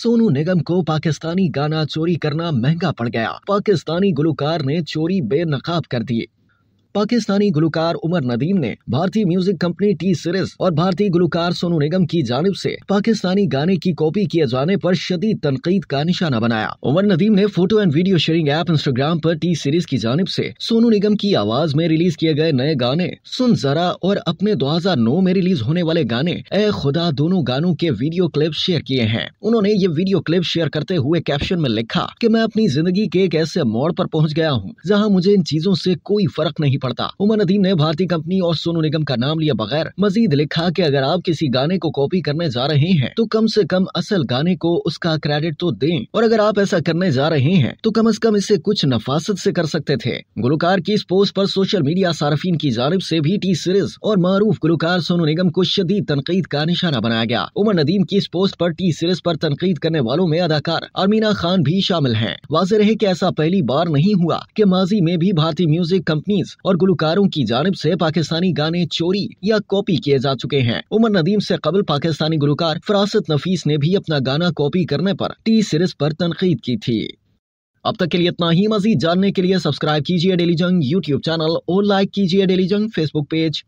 सोनू निगम को पाकिस्तानी गाना चोरी करना महंगा पड़ गया पाकिस्तानी गुलकार ने चोरी बेनकाब कर दिए पाकिस्तानी गुलकार उमर नदीम ने भारतीय म्यूजिक कंपनी टी सीरीज और भारतीय गुलकार सोनू निगम की जानब से पाकिस्तानी गाने की कॉपी किए जाने पर शदीद तनकीद का निशाना बनाया उमर नदीम ने photo and video sharing app Instagram पर टी सीरीज की जानब से सोनू निगम की आवाज में रिलीज किए गए नए गाने सुन जरा और अपने नौ में रिलीज होने वाले गाने ए खुदा दोनों गानों के वीडियो क्लिप शेयर किए हैं उन्होंने ये वीडियो क्लिप शेयर करते हुए कैप्शन में लिखा की मैं अपनी जिंदगी के एक ऐसे मोड़ आरोप पहुँच गया हूँ जहाँ मुझे इन चीजों ऐसी कोई फर्क नहीं पड़ा पड़ता उमर नदीम ने भारतीय कंपनी और सोनू निगम का नाम लिए बगैर मजीद लिखा की अगर आप किसी गाने को कॉपी करने जा रहे हैं तो कम ऐसी कम असल गाने को उसका क्रेडिट तो दें और अगर आप ऐसा करने जा रहे हैं तो कम अज कम इसे कुछ नफासत ऐसी कर सकते थे गुलकार की इस पोस्ट आरोप सोशल मीडिया सार्फिन की जानब ऐसी भी टी सीरीज और मारूफ गुलकार सोनू निगम को शदीद तनकीद का निशाना बनाया गया उमर नदीम की इस पोस्ट आरोप टी सीरीज आरोप तनकीद करने वालों में अदाकार अमीना खान भी शामिल है वाज रहे की ऐसा पहली बार नहीं हुआ की माजी में भी भारतीय म्यूजिक कंपनीज और गुलकारों की जानब से पाकिस्तानी गाने चोरी या कॉपी किए जा चुके हैं उमर नदीम से कबल पाकिस्तानी गुलकार फरासत नफीस ने भी अपना गाना कॉपी करने पर टी सीरीज पर तनकीद की थी अब तक के लिए इतना ही मजीद जानने के लिए सब्सक्राइब कीजिए डेली जंग यूट्यूब चैनल और लाइक कीजिए डेली जंग फेसबुक पेज